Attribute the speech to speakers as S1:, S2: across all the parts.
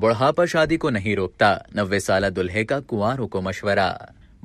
S1: बुढ़ापा शादी को नहीं रोकता नब्बे साल दुल्हे का कुंवारों को मशवरा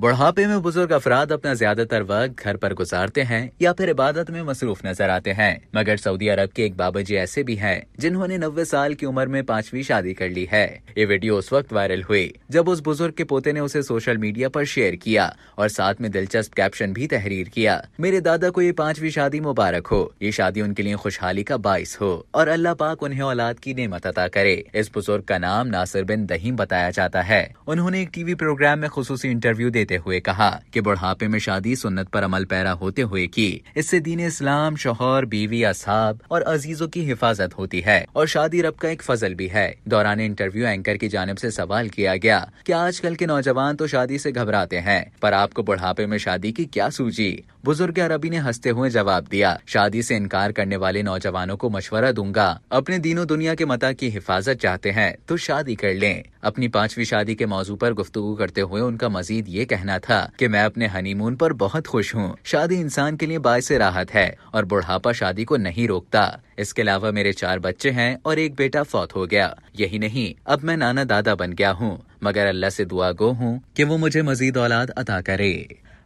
S1: बुढ़ापे में बुजुर्ग अफराद अपना ज्यादातर वक्त घर पर गुजारते हैं या फिर इबादत में मसरूफ नजर आते हैं मगर सऊदी अरब के एक बाबा जी ऐसे भी हैं जिन्होंने नब्बे साल की उम्र में पांचवी शादी कर ली है ये वीडियो उस वक्त वायरल हुई जब उस बुजुर्ग के पोते ने उसे सोशल मीडिया पर शेयर किया और साथ में दिलचस्प कैप्शन भी तहरीर किया मेरे दादा को ये पांचवी शादी मुबारक हो ये शादी उनके लिए खुशहाली का बायस हो और अल्लाह पाक उन्हें औलाद की नियमत अदा करे इस बुजुर्ग का नाम नासिर बिन दहीम बताया जाता है उन्होंने एक टीवी प्रोग्राम में खसूसी इंटरव्यू देते देते हुए कहा कि बुढ़ापे में शादी सुन्नत पर अमल पैरा होते हुए की इससे दीन इस्लाम शोहर बीवी असहाब और अजीजों की हिफाजत होती है और शादी रब का एक फजल भी है दौरान इंटरव्यू एंकर की जानब ऐसी सवाल किया गया की आजकल के नौजवान तो शादी ऐसी घबराते हैं पर आपको बुढ़ापे में शादी की क्या सूझी बुजुर्ग अरबी ने हंसते हुए जवाब दिया शादी से इनकार करने वाले नौजवानों को मशवरा दूंगा अपने दिनों दुनिया के मता की हिफाजत चाहते हैं तो शादी कर लें अपनी पांचवी शादी के मौजू पर गुफ्तु करते हुए उनका मजीद ये कहना था कि मैं अपने हनीमून पर बहुत खुश हूँ शादी इंसान के लिए बायस राहत है और बुढ़ापा शादी को नहीं रोकता इसके अलावा मेरे चार बच्चे हैं और एक बेटा फौत हो गया यही नहीं अब मैं नाना दादा बन गया हूँ मगर अल्लाह से दुआ गो हूँ कि वो मुझे मजीद औलाद अदा करे